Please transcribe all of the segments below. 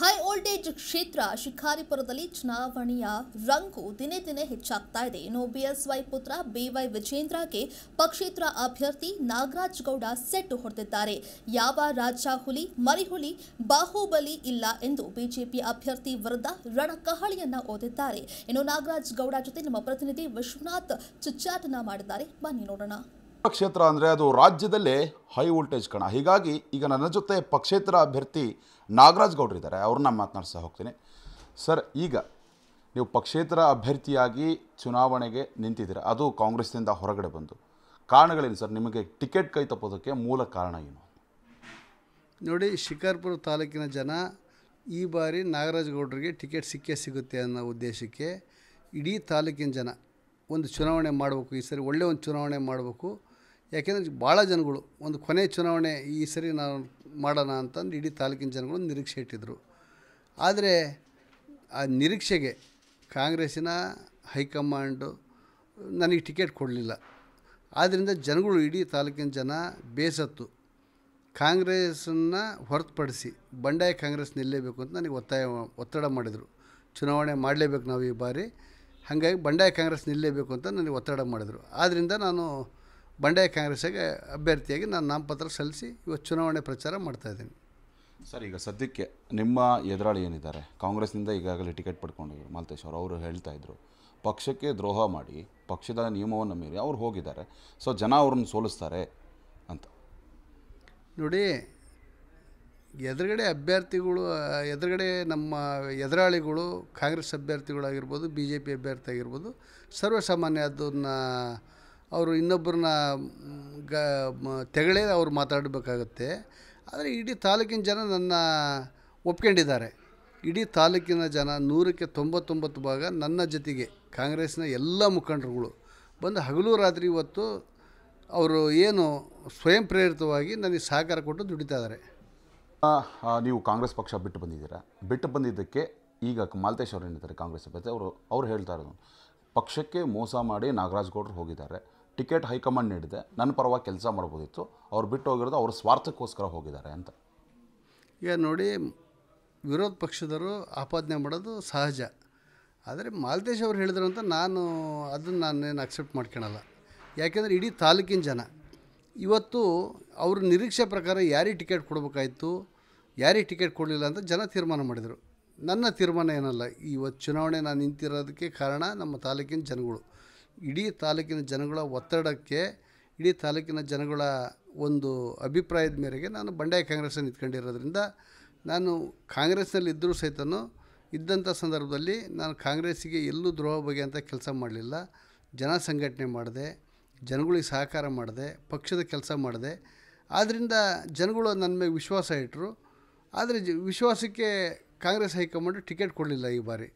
high voltage ಕ್ಷೇತ್ರ ಶಿಕಾರಿಪುರದಲ್ಲಿ ಚುನಾವಣೆಯ ರಂಗು ದಿನೇ ದಿನೇ ಹೆಚ್ಚಾಗ್ತಾ ಇದೆ ಇನ್ನು ಬಿಎಸ್ವೈ ಪುತ್ರ ಬಿವೈ ವಿಜೇಂದ್ರಗೆ ಪಕ್ಷೇತರ ಅಭ್ಯರ್ಥಿ ನಾಗರಾಜ್ ಗೌಡ ಸೆಟ್ಟು ಹೊಡೆದಿದ್ದಾರೆ ಯಾವ ರಾಜ ಹುಲಿ ಮರಿಹುಲಿ ಬಾಹುಬಲಿ ಇಲ್ಲ ಎಂದು ಬಿಜೆಪಿ ಅಭ್ಯರ್ಥಿ ವಿರುದ್ಧ ರಣಕಹಳಿಯನ್ನ ಓದಿದ್ದಾರೆ ಇನ್ನು ನಾಗರಾಜ್ ಗೌಡ ಜೊತೆ ನಮ್ಮ ಪ್ರತಿನಿಧಿ ವಿಶ್ವನಾಥ್ ಚುಚ್ಚಾಟನ ಮಾಡಿದ್ದಾರೆ ಬನ್ನಿ ನೋಡೋಣ ಪಕ್ಷೇತ್ರ ಅಂದರೆ ಅದು ರಾಜ್ಯದಲ್ಲೇ ಹೈ ವೋಲ್ಟೇಜ್ ಕಣ ಹೀಗಾಗಿ ಈಗ ನನ್ನ ಜೊತೆ ಪಕ್ಷೇತರ ಅಭ್ಯರ್ಥಿ ನಾಗರಾಜ್ ಗೌಡ್ರಿದ್ದಾರೆ ಅವ್ರನ್ನ ಮಾತನಾಡ್ತಾ ಹೋಗ್ತೀನಿ ಸರ್ ಈಗ ನೀವು ಪಕ್ಷೇತರ ಅಭ್ಯರ್ಥಿಯಾಗಿ ಚುನಾವಣೆಗೆ ನಿಂತಿದ್ದೀರ ಅದು ಕಾಂಗ್ರೆಸ್ನಿಂದ ಹೊರಗಡೆ ಬಂದು ಕಾರಣಗಳೇನು ಸರ್ ನಿಮಗೆ ಟಿಕೆಟ್ ಕೈ ತಪ್ಪೋದಕ್ಕೆ ಮೂಲ ಕಾರಣ ಏನು ನೋಡಿ ಶಿಕಾರ್ಪುರ ತಾಲೂಕಿನ ಜನ ಈ ಬಾರಿ ನಾಗರಾಜ್ ಗೌಡ್ರಿಗೆ ಟಿಕೆಟ್ ಸಿಕ್ಕೇ ಸಿಗುತ್ತೆ ಅನ್ನೋ ಉದ್ದೇಶಕ್ಕೆ ಇಡೀ ತಾಲೂಕಿನ ಜನ ಒಂದು ಚುನಾವಣೆ ಮಾಡಬೇಕು ಈ ಸರಿ ಒಳ್ಳೆಯ ಒಂದು ಚುನಾವಣೆ ಮಾಡಬೇಕು ಯಾಕೆಂದರೆ ಭಾಳ ಜನಗಳು ಒಂದು ಕೊನೆ ಚುನಾವಣೆ ಈ ಸರಿ ನಾನು ಮಾಡೋಣ ಅಂತಂದು ಇಡೀ ತಾಲೂಕಿನ ಜನಗಳು ನಿರೀಕ್ಷೆ ಇಟ್ಟಿದ್ದರು ಆದರೆ ಆ ನಿರೀಕ್ಷೆಗೆ ಕಾಂಗ್ರೆಸ್ಸಿನ ಹೈಕಮಾಂಡು ನನಗೆ ಟಿಕೆಟ್ ಕೊಡಲಿಲ್ಲ ಆದ್ದರಿಂದ ಜನಗಳು ಇಡೀ ತಾಲೂಕಿನ ಜನ ಬೇಸತ್ತು ಕಾಂಗ್ರೆಸ್ಸನ್ನು ಹೊರತುಪಡಿಸಿ ಬಂಡಾಯ ಕಾಂಗ್ರೆಸ್ ನಿಲ್ಲೇಬೇಕು ಅಂತ ನನಗೆ ಒತ್ತಾಯ ಒತ್ತಡ ಮಾಡಿದರು ಚುನಾವಣೆ ಮಾಡಲೇಬೇಕು ನಾವು ಈ ಬಾರಿ ಹಾಗಾಗಿ ಬಂಡಾಯ ಕಾಂಗ್ರೆಸ್ ನಿಲ್ಲೇಬೇಕು ಅಂತ ನನಗೆ ಒತ್ತಡ ಮಾಡಿದರು ಆದ್ದರಿಂದ ನಾನು ಬಂಡಾಯ ಕಾಂಗ್ರೆಸ್ಗೆ ಅಭ್ಯರ್ಥಿಯಾಗಿ ನಾನು ನಾಮಪತ್ರ ಸಲ್ಲಿಸಿ ಇವತ್ತು ಚುನಾವಣೆ ಪ್ರಚಾರ ಮಾಡ್ತಾಯಿದ್ದೀನಿ ಸರ್ ಈಗ ಸದ್ಯಕ್ಕೆ ನಿಮ್ಮ ಎದುರಾಳಿ ಏನಿದ್ದಾರೆ ಕಾಂಗ್ರೆಸ್ನಿಂದ ಈಗಾಗಲೇ ಟಿಕೆಟ್ ಪಡ್ಕೊಂಡಿದ್ರು ಮಾಲ್ತೇಶ್ ಅವರು ಅವರು ಹೇಳ್ತಾ ಇದ್ರು ಪಕ್ಷಕ್ಕೆ ದ್ರೋಹ ಮಾಡಿ ಪಕ್ಷದ ನಿಯಮವನ್ನು ಮೀರಿ ಅವ್ರು ಹೋಗಿದ್ದಾರೆ ಸೊ ಜನ ಅವ್ರನ್ನ ಸೋಲಿಸ್ತಾರೆ ಅಂತ ನೋಡಿ ಎದುರುಗಡೆ ಅಭ್ಯರ್ಥಿಗಳು ಎದುರುಗಡೆ ನಮ್ಮ ಎದುರಾಳಿಗಳು ಕಾಂಗ್ರೆಸ್ ಅಭ್ಯರ್ಥಿಗಳಾಗಿರ್ಬೋದು ಬಿ ಜೆ ಪಿ ಅಭ್ಯರ್ಥಿ ಆಗಿರ್ಬೋದು ಸರ್ವಸಾಮಾನ್ಯ ಅದನ್ನು ಅವರು ಇನ್ನೊಬ್ಬರನ್ನ ಗ ತೆಗಳೇ ಅವ್ರು ಮಾತಾಡಬೇಕಾಗತ್ತೆ ಆದರೆ ಇಡೀ ತಾಲೂಕಿನ ಜನ ನನ್ನ ಒಪ್ಕೊಂಡಿದ್ದಾರೆ ಇಡೀ ತಾಲೂಕಿನ ಜನ ನೂರಕ್ಕೆ ತೊಂಬತ್ತೊಂಬತ್ತು ಭಾಗ ನನ್ನ ಜೊತೆಗೆ ಕಾಂಗ್ರೆಸ್ನ ಎಲ್ಲ ಮುಖಂಡರುಗಳು ಬಂದು ಹಗಲು ರಾತ್ರಿ ಇವತ್ತು ಅವರು ಏನು ಸ್ವಯಂ ಪ್ರೇರಿತವಾಗಿ ನನಗೆ ಸಹಕಾರ ಕೊಟ್ಟು ದುಡಿತಾ ಇದ್ದಾರೆ ನೀವು ಕಾಂಗ್ರೆಸ್ ಪಕ್ಷ ಬಿಟ್ಟು ಬಂದಿದ್ದೀರಾ ಬಿಟ್ಟು ಬಂದಿದ್ದಕ್ಕೆ ಈಗ ಮಾಲ್ತೇಶ್ ಅವರು ಏನಿದ್ದಾರೆ ಕಾಂಗ್ರೆಸ್ ಅಭ್ಯರ್ಥಿ ಅವರು ಅವ್ರು ಹೇಳ್ತಾ ಇರೋದು ಪಕ್ಷಕ್ಕೆ ಮೋಸ ಮಾಡಿ ನಾಗರಾಜ್ ಗೌಡ್ರು ಹೋಗಿದ್ದಾರೆ ಟಿಕೆಟ್ ಹೈಕಮಾಂಡ್ ನೀಡಿದೆ ನನ್ನ ಪರವಾಗಿ ಕೆಲಸ ಮಾಡ್ಬೋದಿತ್ತು ಅವ್ರು ಬಿಟ್ಟು ಹೋಗಿರೋದು ಅವ್ರ ಸ್ವಾರ್ಥಕ್ಕೋಸ್ಕರ ಹೋಗಿದ್ದಾರೆ ಅಂತ ಈಗ ನೋಡಿ ವಿರೋಧ ಪಕ್ಷದವರು ಆಪಾದನೆ ಮಾಡೋದು ಸಹಜ ಆದರೆ ಮಾಲ್ತೇಶ್ ಅವರು ಹೇಳಿದ್ರು ಅಂತ ನಾನು ಅದನ್ನು ನಾನೇನು ಅಕ್ಸೆಪ್ಟ್ ಮಾಡ್ಕೊಳಲ್ಲ ಯಾಕೆಂದರೆ ಇಡೀ ತಾಲೂಕಿನ ಜನ ಇವತ್ತು ಅವ್ರ ನಿರೀಕ್ಷೆ ಪ್ರಕಾರ ಯಾರಿಗೆ ಟಿಕೆಟ್ ಕೊಡಬೇಕಾಯಿತು ಯಾರಿಗೆ ಟಿಕೆಟ್ ಕೊಡಲಿಲ್ಲ ಅಂತ ಜನ ತೀರ್ಮಾನ ಮಾಡಿದರು ನನ್ನ ತೀರ್ಮಾನ ಏನಲ್ಲ ಇವತ್ತು ಚುನಾವಣೆ ನಾನು ನಿಂತಿರೋದಕ್ಕೆ ಕಾರಣ ನಮ್ಮ ತಾಲೂಕಿನ ಜನಗಳು ಇಡೀ ತಾಲೂಕಿನ ಜನಗಳ ಒತ್ತಡಕ್ಕೆ ಇಡೀ ತಾಲೂಕಿನ ಜನಗಳ ಒಂದು ಅಭಿಪ್ರಾಯದ ಮೇರೆಗೆ ನಾನು ಬಂಡಾಯ ಕಾಂಗ್ರೆಸ್ಸನ್ನು ನಿಂತ್ಕೊಂಡಿರೋದ್ರಿಂದ ನಾನು ಕಾಂಗ್ರೆಸ್ನಲ್ಲಿ ಇದ್ದರೂ ಸಹಿತ ಇದ್ದಂಥ ಸಂದರ್ಭದಲ್ಲಿ ನಾನು ಕಾಂಗ್ರೆಸ್ಸಿಗೆ ಎಲ್ಲೂ ದ್ರೋಹ ಬಗೆ ಅಂತ ಕೆಲಸ ಮಾಡಲಿಲ್ಲ ಜನ ಸಂಘಟನೆ ಮಾಡಿದೆ ಜನಗಳಿಗೆ ಸಹಕಾರ ಮಾಡಿದೆ ಪಕ್ಷದ ಕೆಲಸ ಮಾಡಿದೆ ಆದ್ದರಿಂದ ಜನಗಳು ನನ್ನ ಮೇಲೆ ವಿಶ್ವಾಸ ಇಟ್ಟರು ಆದರೆ ವಿಶ್ವಾಸಕ್ಕೆ ಕಾಂಗ್ರೆಸ್ ಹೈಕಮಾಂಡ್ ಟಿಕೆಟ್ ಕೊಡಲಿಲ್ಲ ಈ ಬಾರಿ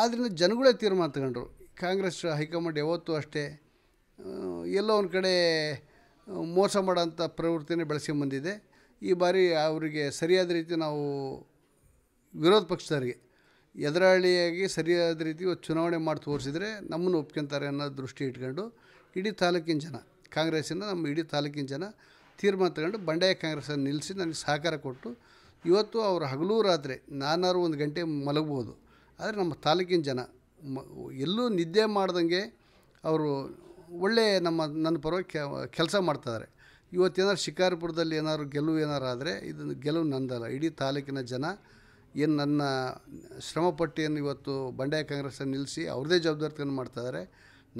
ಆದ್ದರಿಂದ ಜನಗಳೇ ತೀರ್ಮಾನ ತಗೊಂಡ್ರು ಕಾಂಗ್ರೆಸ್ ಹೈಕಮಾಂಡ್ ಯಾವತ್ತೂ ಅಷ್ಟೇ ಎಲ್ಲೋ ಒಂದು ಕಡೆ ಮೋಸ ಮಾಡೋಂಥ ಪ್ರವೃತ್ತಿನೇ ಬಂದಿದೆ ಈ ಬಾರಿ ಅವರಿಗೆ ಸರಿಯಾದ ರೀತಿ ನಾವು ವಿರೋಧ ಪಕ್ಷದವರಿಗೆ ಎದುರಾಳಿಯಾಗಿ ಸರಿಯಾದ ರೀತಿ ಚುನಾವಣೆ ಮಾಡಿ ತೋರಿಸಿದರೆ ನಮ್ಮನ್ನು ಒಪ್ಕೊಂತಾರೆ ಅನ್ನೋ ದೃಷ್ಟಿ ಇಟ್ಕೊಂಡು ಇಡೀ ತಾಲೂಕಿನ ಜನ ಕಾಂಗ್ರೆಸ್ಸಿಂದ ನಮ್ಮ ಇಡೀ ತಾಲೂಕಿನ ಜನ ತೀರ್ಮಾನ ತಗೊಂಡು ಬಂಡಾಯ ಕಾಂಗ್ರೆಸ್ಸನ್ನು ನಿಲ್ಲಿಸಿ ನನಗೆ ಸಹಕಾರ ಕೊಟ್ಟು ಇವತ್ತು ಅವರು ಹಗಲು ರಾತ್ರಿ ನಾನಾರು ಒಂದು ಗಂಟೆ ಮಲಗ್ಬೋದು ಆದರೆ ನಮ್ಮ ತಾಲೂಕಿನ ಜನ ಮ ಎಲ್ಲೂ ನಿದ್ದೆ ಮಾಡ್ದಂಗೆ ಅವರು ಒಳ್ಳೆಯ ನಮ್ಮ ನನ್ನ ಪರವಾಗಿ ಕೆಲಸ ಮಾಡ್ತಾರೆ ಇವತ್ತೇನಾದ್ರು ಶಿಕಾರಪುರದಲ್ಲಿ ಏನಾದ್ರು ಗೆಲುವು ಏನಾರು ಆದರೆ ಇದನ್ನು ಗೆಲುವು ನಂದಲ್ಲ ಇಡೀ ತಾಲೂಕಿನ ಜನ ಏನು ನನ್ನ ಶ್ರಮಪಟ್ಟಿಯನ್ನು ಇವತ್ತು ಬಂಡಾಯ ಕಾಂಗ್ರೆಸ್ಸನ್ನು ನಿಲ್ಲಿಸಿ ಅವ್ರದೇ ಮಾಡ್ತಾ ಇದ್ದಾರೆ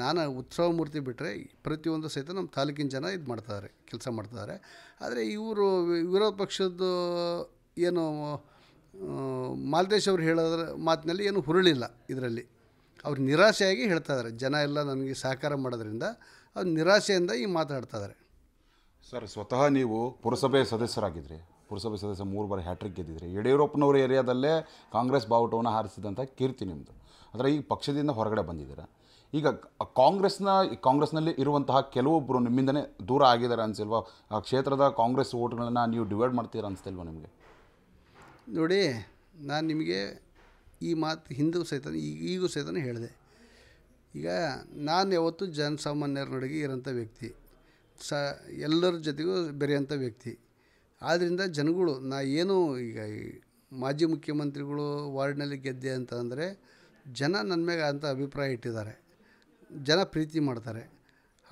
ನಾನು ಉತ್ಸವ ಮೂರ್ತಿ ಬಿಟ್ಟರೆ ಪ್ರತಿಯೊಂದು ಸಹಿತ ನಮ್ಮ ತಾಲೂಕಿನ ಜನ ಇದು ಮಾಡ್ತಾರೆ ಕೆಲಸ ಮಾಡ್ತಿದ್ದಾರೆ ಆದರೆ ಇವರು ವಿರೋಧ ಪಕ್ಷದ ಏನು ಮಾಲ್ದೇಶ್ ಅವರು ಹೇಳೋದ್ರ ಮಾತಿನಲ್ಲಿ ಏನು ಹುರುಳಿಲ್ಲ ಇದರಲ್ಲಿ ಅವ್ರು ನಿರಾಶೆಯಾಗಿ ಹೇಳ್ತಾ ಇದ್ದಾರೆ ಜನ ಎಲ್ಲ ನನಗೆ ಸಹಕಾರ ಮಾಡೋದ್ರಿಂದ ಅವ್ರು ನಿರಾಶೆಯಿಂದ ಈ ಮಾತಾಡ್ತಾ ಇದ್ದಾರೆ ಸರ್ ಸ್ವತಃ ನೀವು ಪುರಸಭೆ ಸದಸ್ಯರಾಗಿದ್ರಿ ಪುರಸಭೆ ಸದಸ್ಯ ಮೂರು ಬಾರಿ ಹ್ಯಾಟ್ರಿಕ್ ಗೆದ್ದಿದ್ರಿ ಯಡಿಯೂರಪ್ಪನವರ ಏರಿಯಾದಲ್ಲೇ ಕಾಂಗ್ರೆಸ್ ಬಾವುಟವನ್ನು ಹಾರಿಸಿದಂಥ ಕೀರ್ತಿ ನಿಮ್ಮದು ಆದರೆ ಈಗ ಪಕ್ಷದಿಂದ ಹೊರಗಡೆ ಬಂದಿದ್ದೀರಾ ಈಗ ಕಾಂಗ್ರೆಸ್ನ ಕಾಂಗ್ರೆಸ್ನಲ್ಲಿ ಇರುವಂತಹ ಕೆಲವೊಬ್ಬರು ನಿಮ್ಮಿಂದನೇ ದೂರ ಆಗಿದ್ದಾರೆ ಅನಿಸಿಲ್ವಾ ಆ ಕ್ಷೇತ್ರದ ಕಾಂಗ್ರೆಸ್ ಓಟ್ಗಳನ್ನು ನೀವು ಡಿವೈಡ್ ಮಾಡ್ತೀರಾ ಅನಿಸ್ತಿಲ್ವಾ ನಿಮಗೆ ನೋಡಿ ನಾನು ನಿಮಗೆ ಈ ಮಾತು ಹಿಂದೂ ಸಹಿತ ಈಗ ಈಗೂ ಸಹಿತ ಹೇಳಿದೆ ಈಗ ನಾನು ಯಾವತ್ತೂ ಜನಸಾಮಾನ್ಯರ ನಡುಗೆ ಇರೋಂಥ ವ್ಯಕ್ತಿ ಸ ಎಲ್ಲರ ಜೊತೆಗೂ ಬೆರೆಯೋಂಥ ವ್ಯಕ್ತಿ ಆದ್ದರಿಂದ ಜನಗಳು ನಾ ಏನು ಈಗ ಮಾಜಿ ಮುಖ್ಯಮಂತ್ರಿಗಳು ವಾರ್ಡ್ನಲ್ಲಿ ಗೆದ್ದೆ ಅಂತಂದರೆ ಜನ ನನ್ನ ಮೇಲೆ ಅಂತ ಅಭಿಪ್ರಾಯ ಇಟ್ಟಿದ್ದಾರೆ ಜನ ಪ್ರೀತಿ ಮಾಡ್ತಾರೆ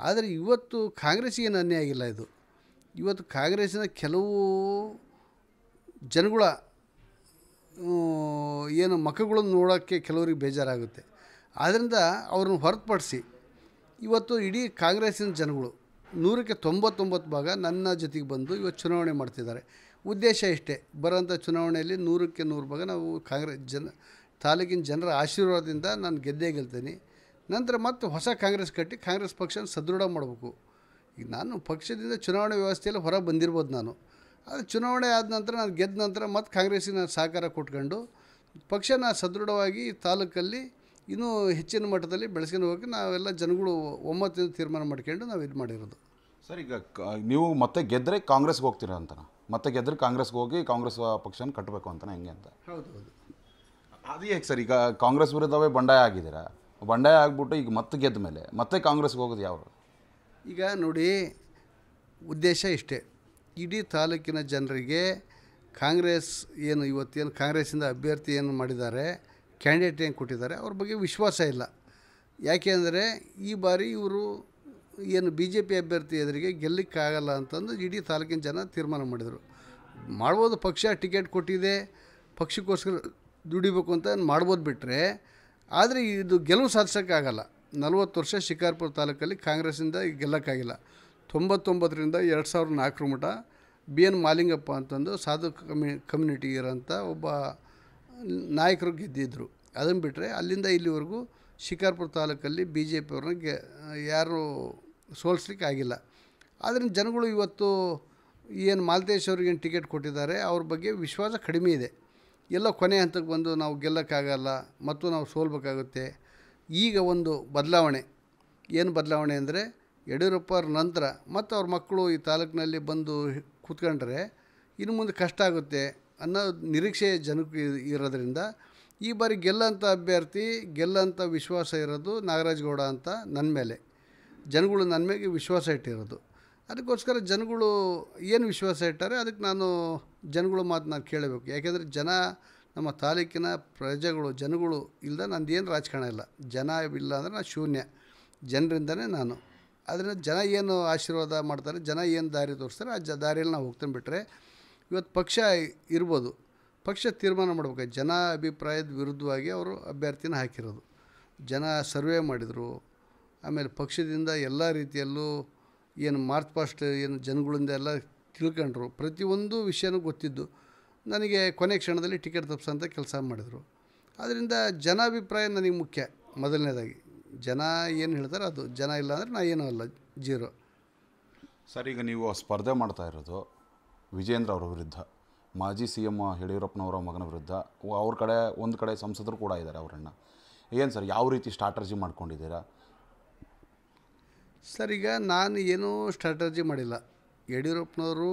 ಆದರೆ ಇವತ್ತು ಕಾಂಗ್ರೆಸ್ಸಿಗೆ ಅನ್ಯಾಯ ಆಗಿಲ್ಲ ಇದು ಇವತ್ತು ಕಾಂಗ್ರೆಸ್ಸಿನ ಕೆಲವು ಜನಗಳ ಏನು ಮಖಗಳನ್ನು ನೋಡೋಕ್ಕೆ ಕೆಲವರಿಗೆ ಬೇಜಾರಾಗುತ್ತೆ ಆದ್ದರಿಂದ ಅವ್ರನ್ನ ಹೊರತುಪಡಿಸಿ ಇವತ್ತು ಇಡೀ ಕಾಂಗ್ರೆಸ್ಸಿನ ಜನಗಳು ನೂರಕ್ಕೆ ತೊಂಬತ್ತೊಂಬತ್ತು ಭಾಗ ನನ್ನ ಜೊತೆಗೆ ಬಂದು ಇವತ್ತು ಚುನಾವಣೆ ಮಾಡ್ತಿದ್ದಾರೆ ಉದ್ದೇಶ ಇಷ್ಟೇ ಬರೋಂಥ ಚುನಾವಣೆಯಲ್ಲಿ ನೂರಕ್ಕೆ ನೂರು ಭಾಗ ನಾವು ಕಾಂಗ್ರೆಸ್ ಜನ ತಾಲೂಕಿನ ಜನರ ಆಶೀರ್ವಾದದಿಂದ ನಾನು ಗೆದ್ದೇ ಗೆಲ್ತೀನಿ ನಂತರ ಮತ್ತೆ ಹೊಸ ಕಾಂಗ್ರೆಸ್ ಕಟ್ಟಿ ಕಾಂಗ್ರೆಸ್ ಪಕ್ಷನ ಸದೃಢ ಮಾಡಬೇಕು ಈಗ ನಾನು ಪಕ್ಷದಿಂದ ಚುನಾವಣೆ ವ್ಯವಸ್ಥೆಯಲ್ಲಿ ಹೊರಗೆ ಬಂದಿರ್ಬೋದು ನಾನು ಆದರೆ ಚುನಾವಣೆ ಆದ ನಂತರ ನಾನು ಗೆದ್ದ ನಂತರ ಮತ್ತೆ ಕಾಂಗ್ರೆಸ್ಸಿನ ಸಹಕಾರ ಕೊಟ್ಕೊಂಡು ಪಕ್ಷನ ಸದೃಢವಾಗಿ ತಾಲೂಕಲ್ಲಿ ಇನ್ನೂ ಹೆಚ್ಚಿನ ಮಟ್ಟದಲ್ಲಿ ಬೆಳೆಸ್ಕೊಂಡು ಹೋಗಕ್ಕೆ ನಾವೆಲ್ಲ ಜನಗಳು ಒಮ್ಮತ್ತಿನ ತೀರ್ಮಾನ ಮಾಡ್ಕೊಂಡು ನಾವು ಇದು ಮಾಡಿರೋದು ಸರ್ ಈಗ ನೀವು ಮತ್ತೆ ಗೆದ್ದರೆ ಕಾಂಗ್ರೆಸ್ಗೆ ಹೋಗ್ತೀರಾ ಅಂತ ಮತ್ತೆ ಗೆದ್ದರೆ ಕಾಂಗ್ರೆಸ್ಗೆ ಹೋಗಿ ಕಾಂಗ್ರೆಸ್ ಪಕ್ಷನ ಕಟ್ಟಬೇಕು ಅಂತ ಹೆಂಗೆ ಅಂತ ಹೌದು ಹೌದು ಅದು ಹೇಗೆ ಸರ್ ಈಗ ಕಾಂಗ್ರೆಸ್ ವಿರುದ್ಧವೇ ಬಂಡಾಯ ಆಗಿದ್ದೀರಾ ಬಂಡಾಯ ಆಗಿಬಿಟ್ಟು ಈಗ ಮತ್ತೆ ಗೆದ್ದ ಮೇಲೆ ಮತ್ತೆ ಕಾಂಗ್ರೆಸ್ಗೆ ಹೋಗೋದು ಯಾವರು ಈಗ ನೋಡಿ ಉದ್ದೇಶ ಇಷ್ಟೇ ಇಡೀ ತಾಲೂಕಿನ ಜನರಿಗೆ ಕಾಂಗ್ರೆಸ್ ಏನು ಇವತ್ತೇನು ಕಾಂಗ್ರೆಸ್ಸಿಂದ ಅಭ್ಯರ್ಥಿ ಏನು ಮಾಡಿದ್ದಾರೆ ಕ್ಯಾಂಡಿಡೇಟ್ ಏನು ಕೊಟ್ಟಿದ್ದಾರೆ ಅವ್ರ ಬಗ್ಗೆ ವಿಶ್ವಾಸ ಇಲ್ಲ ಯಾಕೆಂದರೆ ಈ ಬಾರಿ ಇವರು ಏನು ಬಿ ಜೆ ಪಿ ಅಭ್ಯರ್ಥಿ ಎದುರಿಗೆ ಗೆಲ್ಲಕ್ಕಾಗಲ್ಲ ಅಂತಂದು ಇಡೀ ತಾಲೂಕಿನ ಜನ ತೀರ್ಮಾನ ಮಾಡಿದರು ಮಾಡ್ಬೋದು ಪಕ್ಷ ಟಿಕೆಟ್ ಕೊಟ್ಟಿದೆ ಪಕ್ಷಕ್ಕೋಸ್ಕರ ದುಡಿಬೇಕು ಅಂತ ಮಾಡ್ಬೋದು ಬಿಟ್ಟರೆ ಆದರೆ ಇದು ಗೆಲುವು ಸಾಧಿಸೋಕ್ಕಾಗಲ್ಲ ನಲ್ವತ್ತು ವರ್ಷ ಶಿಕಾರ್ಪುರ ತಾಲೂಕಲ್ಲಿ ಕಾಂಗ್ರೆಸ್ಸಿಂದ ಗೆಲ್ಲಕ್ಕಾಗಿಲ್ಲ ತೊಂಬತ್ತೊಂಬತ್ತರಿಂದ ಎರಡು ಸಾವಿರದ ನಾಲ್ಕರ ಮಟ್ಟ ಬಿ ಎನ್ ಮಾಲಿಂಗಪ್ಪ ಅಂತಂದು ಸಾಧು ಕಮ್ಯು ಕಮ್ಯುನಿಟಿ ಇರೋಂಥ ಒಬ್ಬ ನಾಯಕರು ಗೆದ್ದಿದ್ದರು ಅದನ್ನು ಬಿಟ್ಟರೆ ಅಲ್ಲಿಂದ ಇಲ್ಲಿವರೆಗೂ ಶಿಕಾರ್ಪುರ ತಾಲೂಕಲ್ಲಿ ಬಿ ಜೆ ಪಿಯವ್ರನ್ನ ಗೆ ಯಾರೂ ಸೋಲಿಸ್ಲಿಕ್ಕೆ ಆಗಿಲ್ಲ ಆದ್ದರಿಂದ ಜನಗಳು ಇವತ್ತು ಏನು ಮಾಲ್ತೇಶ್ ಅವ್ರಿಗೇನು ಟಿಕೆಟ್ ಕೊಟ್ಟಿದ್ದಾರೆ ಅವ್ರ ಬಗ್ಗೆ ವಿಶ್ವಾಸ ಕಡಿಮೆ ಇದೆ ಎಲ್ಲ ಕೊನೆ ಹಂತಕ್ಕೆ ಬಂದು ನಾವು ಗೆಲ್ಲೋಕ್ಕಾಗಲ್ಲ ಮತ್ತು ನಾವು ಸೋಲ್ಬೇಕಾಗುತ್ತೆ ಈಗ ಒಂದು ಬದಲಾವಣೆ ಏನು ಬದಲಾವಣೆ ಅಂದರೆ ಅವ್ರ ನಂತರ ಮತ್ತು ಅವ್ರ ಮಕ್ಕಳು ಈ ತಾಲೂಕಿನಲ್ಲಿ ಬಂದು ಕೂತ್ಕೊಂಡ್ರೆ ಇನ್ನು ಮುಂದೆ ಕಷ್ಟ ಆಗುತ್ತೆ ಅನ್ನೋ ನಿರೀಕ್ಷೆ ಜನಕ್ಕೆ ಇರೋದ್ರಿಂದ ಈ ಬಾರಿ ಗೆಲ್ಲಂಥ ಅಭ್ಯರ್ಥಿ ಗೆಲ್ಲಂಥ ವಿಶ್ವಾಸ ಇರೋದು ಗೌಡ ಅಂತ ನನ್ನ ಮೇಲೆ ಜನಗಳು ನನ್ನ ಮೇಲೆ ವಿಶ್ವಾಸ ಇಟ್ಟಿರೋದು ಅದಕ್ಕೋಸ್ಕರ ಜನಗಳು ಏನು ವಿಶ್ವಾಸ ಇಟ್ಟಾರೆ ಅದಕ್ಕೆ ನಾನು ಜನಗಳ ಮಾತು ನಾನು ಕೇಳಬೇಕು ಯಾಕೆಂದರೆ ಜನ ನಮ್ಮ ತಾಲೂಕಿನ ಪ್ರಜೆಗಳು ಜನಗಳು ಇಲ್ಲದ ಏನು ರಾಜಕಾರಣ ಇಲ್ಲ ಜನ ಇಲ್ಲ ಅಂದರೆ ನಾನು ಶೂನ್ಯ ಜನರಿಂದನೇ ನಾನು ಅದರಿಂದ ಜನ ಏನು ಆಶೀರ್ವಾದ ಮಾಡ್ತಾರೆ ಜನ ಏನು ದಾರಿ ತೋರಿಸ್ತಾರೆ ಆ ಜ ದಾರಿಯಲ್ಲಿ ನಾವು ಹೋಗ್ತಾನೆ ಬಿಟ್ಟರೆ ಇವತ್ತು ಪಕ್ಷ ಇರ್ಬೋದು ಪಕ್ಷ ತೀರ್ಮಾನ ಮಾಡ್ಬೇಕು ಜನ ಅಭಿಪ್ರಾಯದ ವಿರುದ್ಧವಾಗಿ ಅವರು ಅಭ್ಯರ್ಥಿನ ಹಾಕಿರೋದು ಜನ ಸರ್ವೆ ಮಾಡಿದರು ಆಮೇಲೆ ಪಕ್ಷದಿಂದ ಎಲ್ಲ ರೀತಿಯಲ್ಲೂ ಏನು ಮಾರ್ಚ್ ಪಾಸ್ಟ್ ಏನು ಜನಗಳಿಂದ ಎಲ್ಲ ತಿಳ್ಕೊಂಡ್ರು ಪ್ರತಿಯೊಂದು ವಿಷಯನೂ ಗೊತ್ತಿದ್ದು ನನಗೆ ಕೊನೆ ಕ್ಷಣದಲ್ಲಿ ಟಿಕೆಟ್ ತಪ್ಪಿಸೋಂಥ ಕೆಲಸ ಮಾಡಿದರು ಆದ್ದರಿಂದ ಜನಾಭಿಪ್ರಾಯ ನನಗೆ ಮುಖ್ಯ ಮೊದಲನೇದಾಗಿ ಜನ ಏನು ಹೇಳ್ತಾರೆ ಅದು ಜನ ಇಲ್ಲ ಅಂದರೆ ನಾ ಏನೂ ಅಲ್ಲ ಜೀರೋ ಸರ್ ಈಗ ನೀವು ಸ್ಪರ್ಧೆ ಮಾಡ್ತಾ ಇರೋದು ವಿಜೇಂದ್ರ ಅವರ ವಿರುದ್ಧ ಮಾಜಿ ಸಿ ಎಮ್ ಯಡಿಯೂರಪ್ಪನವರ ಮಗನ ವಿರುದ್ಧ ಅವ್ರ ಕಡೆ ಒಂದು ಕಡೆ ಸಂಸದರು ಕೂಡ ಇದ್ದಾರೆ ಅವರನ್ನು ಏನು ಸರ್ ಯಾವ ರೀತಿ ಸ್ಟ್ರಾಟಜಿ ಮಾಡ್ಕೊಂಡಿದ್ದೀರಾ ಸರ್ ಈಗ ನಾನು ಏನೂ ಸ್ಟ್ರಾಟಜಿ ಮಾಡಿಲ್ಲ ಯಡಿಯೂರಪ್ಪನವರು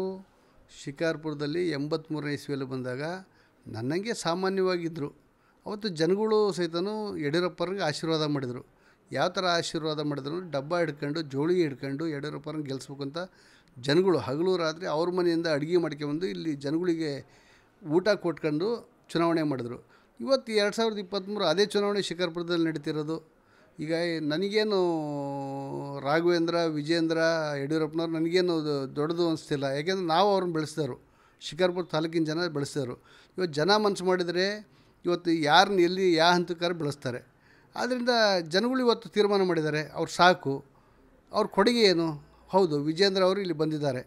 ಶಿಕಾರ್ಪುರದಲ್ಲಿ ಎಂಬತ್ತ್ಮೂರನೇ ಇಸ್ವಿಯಲ್ಲಿ ಬಂದಾಗ ನನ್ನಂಗೆ ಸಾಮಾನ್ಯವಾಗಿದ್ದರು ಅವತ್ತು ಜನಗಳು ಸಹಿತ ಯಡಿಯೂರಪ್ಪನಿಗೆ ಆಶೀರ್ವಾದ ಮಾಡಿದರು ಯಾವ ಥರ ಆಶೀರ್ವಾದ ಮಾಡಿದ್ರು ಡಬ್ಬ ಹಿಡ್ಕೊಂಡು ಜೋಳಿ ಹಿಡ್ಕೊಂಡು ಯಡಿಯೂರಪ್ಪನ ಗೆಲ್ಸ್ಬೇಕು ಅಂತ ಜನಗಳು ಹಗಲು ರಾತ್ರಿ ಅವ್ರ ಮನೆಯಿಂದ ಅಡುಗೆ ಮಾಡ್ಕೊಂಬಂದು ಇಲ್ಲಿ ಜನಗಳಿಗೆ ಊಟ ಕೊಟ್ಕೊಂಡು ಚುನಾವಣೆ ಮಾಡಿದ್ರು ಇವತ್ತು ಎರಡು ಸಾವಿರದ ಇಪ್ಪತ್ತ್ಮೂರು ಅದೇ ಚುನಾವಣೆ ಶಿಕಾರ್ಪುರದಲ್ಲಿ ನಡೀತಿರೋದು ಈಗ ನನಗೇನು ರಾಘವೇಂದ್ರ ವಿಜೇಂದ್ರ ಯಡಿಯೂರಪ್ಪನವ್ರು ನನಗೇನು ದೊಡ್ಡದು ಅನಿಸ್ತಿಲ್ಲ ಯಾಕೆಂದ್ರೆ ನಾವು ಅವ್ರನ್ನ ಬೆಳೆಸಿದರು ಶಿಕಾರ್ಪುರ ತಾಲೂಕಿನ ಜನ ಬೆಳೆಸಿದರು ಇವತ್ತು ಜನ ಮನಸ್ಸು ಮಾಡಿದರೆ ಇವತ್ತು ಯಾರನ್ನ ಎಲ್ಲಿ ಯಾವ ಹಂತಕ್ಕಾರು ಬೆಳೆಸ್ತಾರೆ ಆದ್ದರಿಂದ ಜನಗಳು ಇವತ್ತು ತೀರ್ಮಾನ ಮಾಡಿದ್ದಾರೆ ಅವ್ರು ಸಾಕು ಅವ್ರ ಕೊಡುಗೆ ಏನು ಹೌದು ವಿಜೇಂದ್ರ ಅವರು ಇಲ್ಲಿ ಬಂದಿದ್ದಾರೆ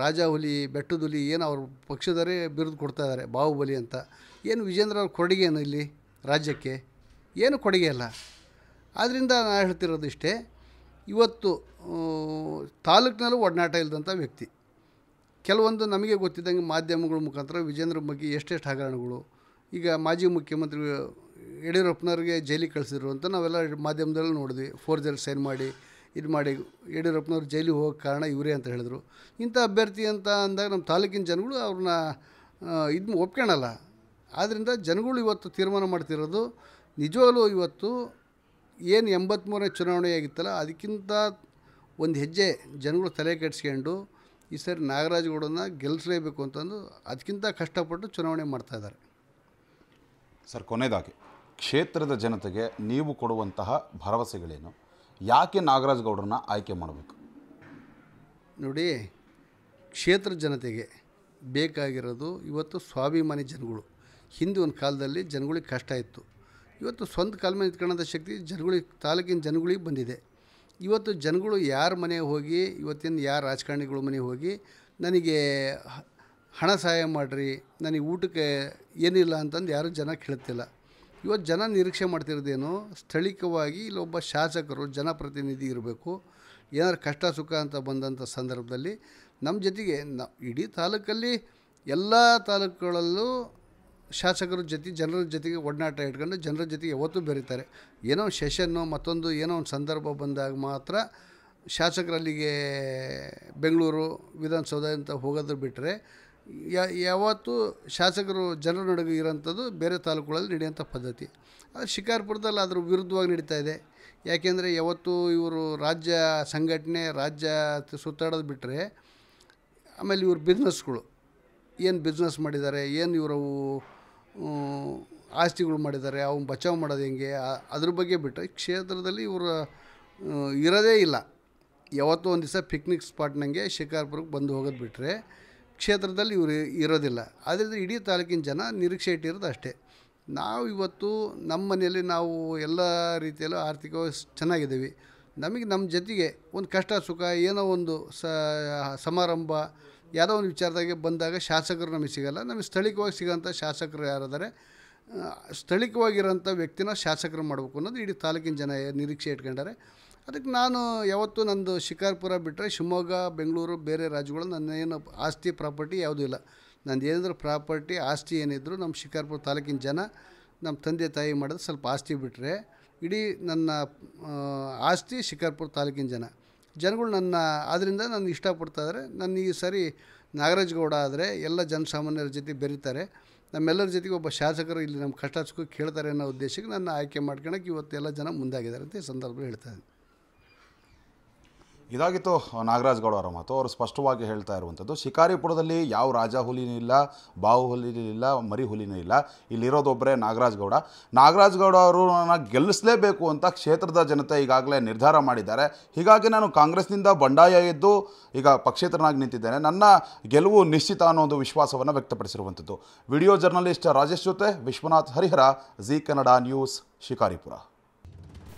ರಾಜ ಹುಲಿ ಬೆಟ್ಟದುಲಿ ಏನು ಅವ್ರ ಪಕ್ಷದವರೇ ಬಿರುದು ಕೊಡ್ತಾ ಇದ್ದಾರೆ ಬಾಹುಬಲಿ ಅಂತ ಏನು ವಿಜೇಂದ್ರ ಅವ್ರ ಕೊಡುಗೆ ಏನು ಇಲ್ಲಿ ರಾಜ್ಯಕ್ಕೆ ಏನು ಕೊಡುಗೆ ಅಲ್ಲ ಆದ್ದರಿಂದ ನಾನು ಹೇಳ್ತಿರೋದು ಇಷ್ಟೇ ಇವತ್ತು ತಾಲೂಕಿನಲ್ಲೂ ಒಡನಾಟ ಇಲ್ಲದಂಥ ವ್ಯಕ್ತಿ ಕೆಲವೊಂದು ನಮಗೆ ಗೊತ್ತಿದ್ದಂಗೆ ಮಾಧ್ಯಮಗಳ ಮುಖಾಂತರ ವಿಜೇಂದ್ರ ಬಗ್ಗೆ ಎಷ್ಟೆಷ್ಟು ಹಗರಣಗಳು ಈಗ ಮಾಜಿ ಮುಖ್ಯಮಂತ್ರಿ ಯಡಿಯೂರಪ್ಪನವ್ರಿಗೆ ಜೈಲಿಗೆ ಕಳಿಸಿದ್ರು ಅಂತ ನಾವೆಲ್ಲ ಮಾಧ್ಯಮದಲ್ಲಿ ನೋಡಿದ್ವಿ ಫೋರ್ಜಲ್ಲಿ ಸೈನ್ ಮಾಡಿ ಇದು ಮಾಡಿ ಯಡಿಯೂರಪ್ಪನವ್ರು ಜೈಲಿಗೆ ಹೋಗೋಕ್ಕೆ ಕಾರಣ ಇವರೇ ಅಂತ ಹೇಳಿದ್ರು ಇಂಥ ಅಭ್ಯರ್ಥಿ ಅಂತ ಅಂದಾಗ ನಮ್ಮ ತಾಲೂಕಿನ ಜನಗಳು ಅವ್ರನ್ನ ಇದು ಒಪ್ಕೊಳ್ಳಲ್ಲ ಆದ್ದರಿಂದ ಜನಗಳು ಇವತ್ತು ತೀರ್ಮಾನ ಮಾಡ್ತಿರೋದು ನಿಜವಾಗಲೂ ಇವತ್ತು ಏನು ಎಂಬತ್ತ್ಮೂರನೇ ಚುನಾವಣೆ ಆಗಿತ್ತಲ್ಲ ಅದಕ್ಕಿಂತ ಒಂದು ಹೆಜ್ಜೆ ಜನಗಳು ತಲೆ ಕೆಡಿಸ್ಕೊಂಡು ಈ ಸರಿ ನಾಗರಾಜಗೌಡನ್ನ ಗೆಲ್ಲಿಸಲೇಬೇಕು ಅಂತಂದು ಅದಕ್ಕಿಂತ ಕಷ್ಟಪಟ್ಟು ಚುನಾವಣೆ ಮಾಡ್ತಾಯಿದ್ದಾರೆ ಸರ್ ಕೊನೆಯದಾಗಿ ಕ್ಷೇತ್ರದ ಜನತೆಗೆ ನೀವು ಕೊಡುವಂತಹ ಭರವಸೆಗಳೇನು ಯಾಕೆ ನಾಗರಾಜ್ ಗೌಡರನ್ನ ಆಯ್ಕೆ ಮಾಡಬೇಕು ನೋಡಿ ಕ್ಷೇತ್ರ ಜನತೆಗೆ ಬೇಕಾಗಿರೋದು ಇವತ್ತು ಸ್ವಾಭಿಮಾನಿ ಜನಗಳು ಹಿಂದೆ ಒಂದು ಕಾಲದಲ್ಲಿ ಜನಗಳಿಗೆ ಕಷ್ಟ ಇತ್ತು ಇವತ್ತು ಸ್ವಂತ ಕಾಲ ಮೇಲೆ ನಿಂತ್ಕೊಂಡಂಥ ಶಕ್ತಿ ಜನಗಳಿಗೆ ತಾಲೂಕಿನ ಜನಗಳಿಗೆ ಬಂದಿದೆ ಇವತ್ತು ಜನಗಳು ಯಾರ ಮನೆ ಹೋಗಿ ಇವತ್ತಿನ ಯಾರ ರಾಜಕಾರಣಿಗಳ ಮನೆ ಹೋಗಿ ನನಗೆ ಹಣ ಸಹಾಯ ಮಾಡಿರಿ ನನಗೆ ಊಟಕ್ಕೆ ಏನಿಲ್ಲ ಅಂತಂದು ಯಾರೂ ಜನ ಕೇಳುತ್ತಿಲ್ಲ ಇವತ್ತು ಜನ ನಿರೀಕ್ಷೆ ಮಾಡ್ತಿರೋದೇನು ಸ್ಥಳೀಯವಾಗಿ ಇಲ್ಲೊಬ್ಬ ಶಾಸಕರು ಜನಪ್ರತಿನಿಧಿ ಇರಬೇಕು ಏನಾದ್ರು ಕಷ್ಟ ಸುಖ ಅಂತ ಬಂದಂಥ ಸಂದರ್ಭದಲ್ಲಿ ನಮ್ಮ ಜೊತೆಗೆ ನ ಇಡೀ ತಾಲೂಕಲ್ಲಿ ಎಲ್ಲ ತಾಲೂಕುಗಳಲ್ಲೂ ಶಾಸಕರ ಜೊತೆ ಜನರ ಜೊತೆಗೆ ಒಡನಾಟ ಇಟ್ಕೊಂಡು ಜನರ ಜೊತೆಗೆ ಯಾವತ್ತೂ ಬೆರೀತಾರೆ ಏನೋ ಒಂದು ಸೆಷನ್ನು ಮತ್ತೊಂದು ಏನೋ ಒಂದು ಸಂದರ್ಭ ಬಂದಾಗ ಮಾತ್ರ ಶಾಸಕರಲ್ಲಿಗೆ ಬೆಂಗಳೂರು ವಿಧಾನಸೌಧ ಅಂತ ಹೋಗೋದು ಬಿಟ್ಟರೆ ಯಾವತ್ತೂ ಶಾಸಕರು ಜನರ ನಡುವೆ ಇರೋಂಥದ್ದು ಬೇರೆ ತಾಲೂಕುಗಳಲ್ಲಿ ನಡೆಯುವಂಥ ಪದ್ಧತಿ ಆದರೆ ಶಿಕಾರ್ಪುರದಲ್ಲಿ ಅದ್ರ ವಿರುದ್ಧವಾಗಿ ನಡೀತಾ ಇದೆ ಯಾಕೆಂದರೆ ಯಾವತ್ತು ಇವರು ರಾಜ್ಯ ಸಂಘಟನೆ ರಾಜ್ಯ ಸುತ್ತಾಡೋದು ಬಿಟ್ಟರೆ ಆಮೇಲೆ ಇವ್ರ ಬಿಸ್ನೆಸ್ಗಳು ಏನು ಬಿಸ್ನೆಸ್ ಮಾಡಿದ್ದಾರೆ ಏನು ಇವರು ಆಸ್ತಿಗಳು ಮಾಡಿದ್ದಾರೆ ಅವನ್ನ ಬಚಾವ್ ಮಾಡೋದು ಹೆಂಗೆ ಅದ್ರ ಬಗ್ಗೆ ಬಿಟ್ಟರೆ ಕ್ಷೇತ್ರದಲ್ಲಿ ಇವರು ಇರೋದೇ ಇಲ್ಲ ಯಾವತ್ತೂ ಒಂದು ದಿವಸ ಪಿಕ್ನಿಕ್ ಸ್ಪಾಟ್ನಂಗೆ ಶಿಕಾರ್ಪುರಕ್ಕೆ ಬಂದು ಹೋಗೋದು ಬಿಟ್ಟರೆ ಕ್ಷೇತ್ರದಲ್ಲಿ ಇವರು ಇರೋದಿಲ್ಲ ಆದ್ದರಿಂದ ಇಡೀ ತಾಲೂಕಿನ ಜನ ನಿರೀಕ್ಷೆ ಇಟ್ಟಿರೋದು ಅಷ್ಟೇ ನಾವು ಇವತ್ತು ನಮ್ಮ ಮನೆಯಲ್ಲಿ ನಾವು ಎಲ್ಲ ರೀತಿಯಲ್ಲೂ ಆರ್ಥಿಕವಾಗಿ ಚೆನ್ನಾಗಿದ್ದೀವಿ ನಮಗೆ ನಮ್ಮ ಜೊತೆಗೆ ಒಂದು ಕಷ್ಟ ಸುಖ ಏನೋ ಒಂದು ಸ ಸಮಾರಂಭ ಯಾವುದೋ ಒಂದು ವಿಚಾರದಾಗೆ ಬಂದಾಗ ಶಾಸಕರು ನಮಗೆ ಸಿಗಲ್ಲ ನಮಗೆ ಸ್ಥಳೀಯವಾಗಿ ಸಿಗೋಂಥ ಶಾಸಕರು ಯಾರಾದರೆ ಸ್ಥಳೀಯವಾಗಿರೋಂಥ ವ್ಯಕ್ತಿನ ಶಾಸಕರು ಮಾಡಬೇಕು ಅನ್ನೋದು ಇಡೀ ತಾಲೂಕಿನ ಜನ ನಿರೀಕ್ಷೆ ಇಟ್ಕೊಂಡಾರೆ ಅದಕ್ಕೆ ನಾನು ಯಾವತ್ತೂ ನಂದು ಶಿಕಾರ್ಪುರ ಬಿಟ್ಟರೆ ಶಿವಮೊಗ್ಗ ಬೆಂಗಳೂರು ಬೇರೆ ರಾಜ್ಯಗಳು ನನ್ನೇನು ಆಸ್ತಿ ಪ್ರಾಪರ್ಟಿ ಯಾವುದೂ ಇಲ್ಲ ನಂದು ಏನಾದರೂ ಪ್ರಾಪರ್ಟಿ ಆಸ್ತಿ ಏನಿದ್ರು ನಮ್ಮ ಶಿಕಾರ್ಪುರ ತಾಲೂಕಿನ ಜನ ನಮ್ಮ ತಂದೆ ತಾಯಿ ಮಾಡಿದ್ರೆ ಸ್ವಲ್ಪ ಆಸ್ತಿ ಬಿಟ್ಟರೆ ಇಡೀ ನನ್ನ ಆಸ್ತಿ ಶಿಕಾರ್ಪುರ ತಾಲೂಕಿನ ಜನ ಜನಗಳು ನನ್ನ ಆದ್ದರಿಂದ ನಾನು ಇಷ್ಟಪಡ್ತಾಯಿದ್ರೆ ನನ್ನ ಈ ಸಾರಿ ನಾಗರಾಜಗೌಡ ಆದರೆ ಎಲ್ಲ ಜನಸಾಮಾನ್ಯರ ಜೊತೆ ಬೆರೀತಾರೆ ನಮ್ಮೆಲ್ಲರ ಜೊತೆಗೆ ಒಬ್ಬ ಶಾಸಕರು ಇಲ್ಲಿ ನಮ್ಮ ಕಷ್ಟ ಕೇಳ್ತಾರೆ ಅನ್ನೋ ಉದ್ದೇಶಕ್ಕೆ ನನ್ನ ಆಯ್ಕೆ ಮಾಡ್ಕೊಳಕ್ಕೆ ಇವತ್ತೆಲ್ಲ ಜನ ಮುಂದಾಗಿದ್ದಾರೆ ಅಂತ ಈ ಸಂದರ್ಭದಲ್ಲಿ ಹೇಳ್ತಾ ಇದ್ದೀನಿ ಇದಾಗಿತ್ತು ನಾಗರಾಜ್ ಗೌಡ ಅವರ ಮಾತು ಅವರು ಸ್ಪಷ್ಟವಾಗಿ ಹೇಳ್ತಾ ಇರುವಂಥದ್ದು ಶಿಕಾರಿಪುರದಲ್ಲಿ ಯಾವ ರಾಜ ಹುಲಿನೂ ಇಲ್ಲ ಬಾವು ಇಲ್ಲ ಮರಿ ಹುಲಿನೂ ಇಲ್ಲ ಇಲ್ಲಿರೋದೊಬ್ಬರೇ ನಾಗರಾಜ್ ಗೌಡ ನಾಗರಾಜ್ ಗೌಡ ಅವರು ನನ್ನ ಗೆಲ್ಲಿಸಲೇಬೇಕು ಅಂತ ಕ್ಷೇತ್ರದ ಜನತೆ ಈಗಾಗಲೇ ನಿರ್ಧಾರ ಮಾಡಿದ್ದಾರೆ ಹೀಗಾಗಿ ನಾನು ಕಾಂಗ್ರೆಸ್ನಿಂದ ಬಂಡಾಯ ಎದ್ದು ಈಗ ಪಕ್ಷೇತರನಾಗಿ ನಿಂತಿದ್ದೇನೆ ನನ್ನ ಗೆಲುವು ನಿಶ್ಚಿತ ಅನ್ನೋ ಒಂದು ವಿಶ್ವಾಸವನ್ನು ವ್ಯಕ್ತಪಡಿಸಿರುವಂಥದ್ದು ವಿಡಿಯೋ ಜರ್ನಲಿಸ್ಟ್ ರಾಜೇಶ್ ಜೊತೆ ವಿಶ್ವನಾಥ್ ಹರಿಹರ ಜಿ ಕನ್ನಡ ನ್ಯೂಸ್ ಶಿಕಾರಿಪುರ